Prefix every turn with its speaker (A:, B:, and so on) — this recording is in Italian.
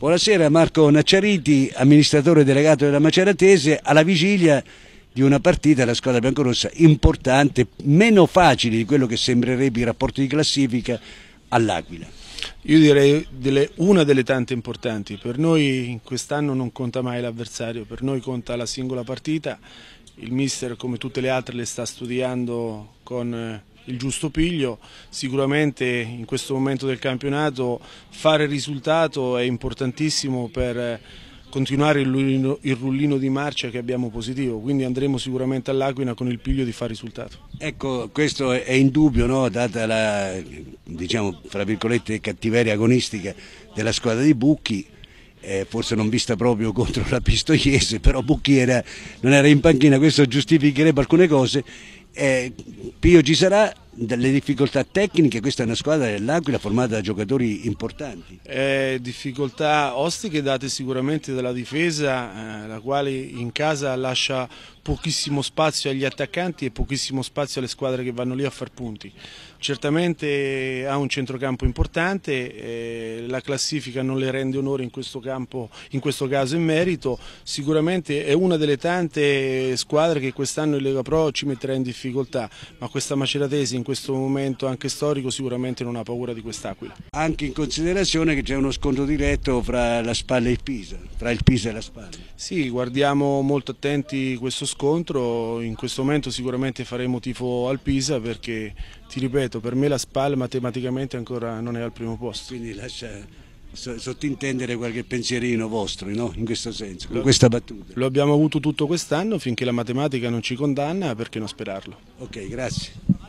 A: Buonasera Marco Nacciariti, amministratore delegato della Maceratese, alla vigilia di una partita della squadra biancorossa importante, meno facile di quello che sembrerebbe i rapporti di classifica all'Aquila. Io direi delle,
B: una delle tante importanti, per noi in quest'anno non conta mai l'avversario, per noi conta la singola partita, il mister come tutte le altre le sta studiando con eh, il giusto piglio, sicuramente in questo momento del campionato fare risultato è importantissimo per eh, continuare il rullino, il rullino, di marcia che abbiamo positivo, quindi andremo sicuramente all'Aquina con il piglio di fare risultato.
A: Ecco, questo è indubbio, no? data la diciamo, fra virgolette, cattiveria agonistica della squadra di Bucchi, eh, forse non vista proprio contro la Pistoiese, però Bucchi era, non era in panchina, questo giustificherebbe alcune cose. Eh, Pio ci sarà, delle difficoltà tecniche, questa è una squadra dell'Aquila formata da giocatori importanti.
B: Eh, difficoltà ostiche date sicuramente dalla difesa, eh, la quale in casa lascia pochissimo spazio agli attaccanti e pochissimo spazio alle squadre che vanno lì a far punti. Certamente ha un centrocampo importante, eh, la classifica non le rende onore in questo, campo, in questo caso in merito, sicuramente è una delle tante squadre che quest'anno in Lega Pro ci metterà in difficoltà, ma questa Maceratese in questo momento anche storico sicuramente non ha paura di quest'Aquila.
A: Anche in considerazione che c'è uno scontro diretto fra la Spalla e il Pisa, fra il Pisa e la Spalla. Sì, guardiamo molto
B: attenti questo scontro scontro, in questo momento sicuramente faremo tifo al Pisa perché,
A: ti ripeto, per me la SPAL matematicamente ancora non è al primo posto. Quindi lascia sottintendere qualche pensierino vostro no? in questo senso, con questa battuta. Lo abbiamo
B: avuto tutto quest'anno finché la matematica non ci condanna, perché non sperarlo?
A: Ok, grazie.